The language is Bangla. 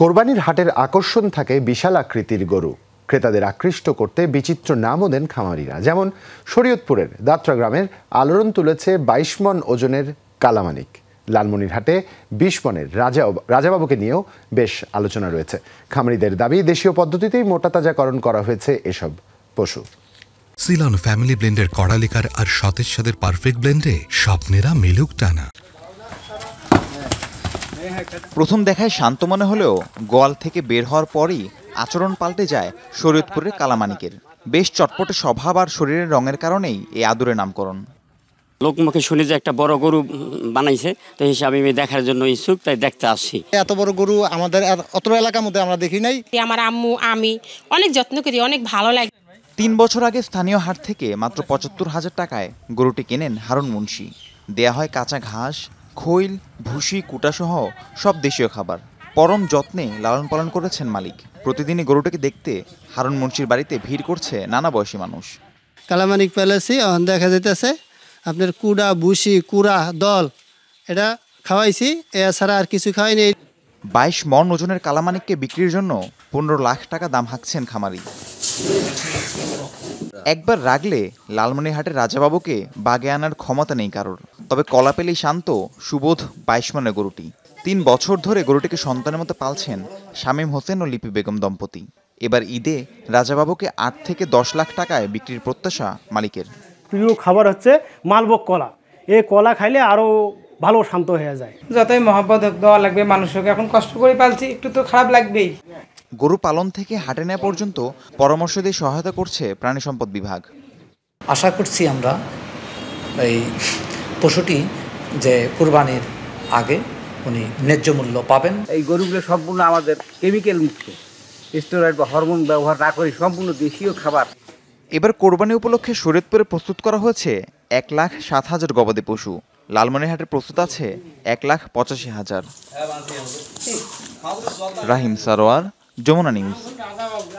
কোরবানির হাটের আকর্ষণ থাকে বিশাল আকৃতির গরু ক্রেতাদের আকৃষ্ট করতে বিচিত্র নামও দেন খামারিরা যেমন শরীয়তপুরের দাত্রা গ্রামের আলোড়ন তুলেছে বাইশ মন ওজনের কালামানিক লালমনিরহাটে বিশ মনের রাজা রাজাবাবুকে নিয়েও বেশ আলোচনা রয়েছে খামারিদের দাবি দেশীয় পদ্ধতিতেই তাজাকরণ করা হয়েছে এসব পশু সিলন ফ্যামিলি ব্লেন্ডের কড়ালিকার আর সতেজ সাদের পারফেক্ট ব্লেন্ডে স্বপ্নেরা মিলুক টানা প্রথম দেখায় শান্ত মনে হলেও গোয়াল থেকে বের হওয়ার পরই আচরণ পাল্টে যায় শরীয়তপুরের কালামানিকের বেশ চটপটে স্বভাব আর শরীরের রঙের কারণেই এই আদুরে নামকরণ লোকমুখে শুনে যে একটা বড় গরু বানাইছে তো হিসাবে আমি দেখার জন্য ইচ্ছুক তাই দেখতে আসছি এত বড় গরু আমাদের অত এলাকার মধ্যে আমরা দেখি নাই আমার আম্মু আমি অনেক যত্ন করি অনেক ভালো লাগে তিন বছর আগে স্থানীয় হাট থেকে মাত্র পঁচাত্তর হাজার টাকায় গরুটি কেনেন হারুন মুন্সি দেয়া হয় কাঁচা ঘাস খৈল ভুসি কুটাসহ সব দেশীয় খাবার পরম যত্নে লালন পালন করেছেন মালিক প্রতিদিনই গরুটাকে দেখতে হারুন মুন্সির বাড়িতে ভিড় করছে নানা বয়সী মানুষ কালামানিক প্যালেসে এখন দেখা যেতেছে আপনার কুড়া ভুসি কুড়া দল এটা খাওয়াইছি এছাড়া আর কিছু খাওয়াইনি বাইশ মন ওজনের কালামানিককে বিক্রির জন্য পনেরো লাখ টাকা দাম হাঁকছেন খামারি একবার রাগলে লালমনিরহাটের রাজাবাবুকে বাগে আনার ক্ষমতা নেই কারোর তবে কলা পেলেই শান্ত সুবোধ বাইশ মানে গরুটি তিন বছর ধরে গরুটিকে সন্তানের মতো পালছেন শামীম হোসেন ও লিপি বেগম দম্পতি এবার ঈদে রাজাবাবুকে আট থেকে দশ লাখ টাকায় বিক্রির প্রত্যাশা মালিকের প্রিয় খাবার হচ্ছে মালবক কলা এই কলা খাইলে আরও ভালো শান্ত হয়ে যায় যতই মহাব্বত দেওয়া লাগবে মানুষকে এখন কষ্ট করে পালছি একটু তো খারাপ লাগবেই গরু পালন থেকে হাটে নেওয়া পর্যন্ত পরামর্শ দিয়ে সহায়তা করছে প্রাণী সম্পদ বিভাগ আশা করছি আমরা এই পশুটি যে কোরবানির আগে উনি ন্যায্য মূল্য পাবেন এই গরুগুলো সম্পূর্ণ আমাদের কেমিক্যাল মুক্ত স্টেরয়েড বা হরমোন ব্যবহার না করে সম্পূর্ণ দেশীয় খাবার এবার কোরবানি উপলক্ষে শরীরপুরে প্রস্তুত করা হয়েছে এক লাখ সাত হাজার গবাদি পশু লালমনিরহাটে প্রস্তুত আছে এক লাখ পঁচাশি হাজার রাহিম সারোয়ার जमुना न्यूज़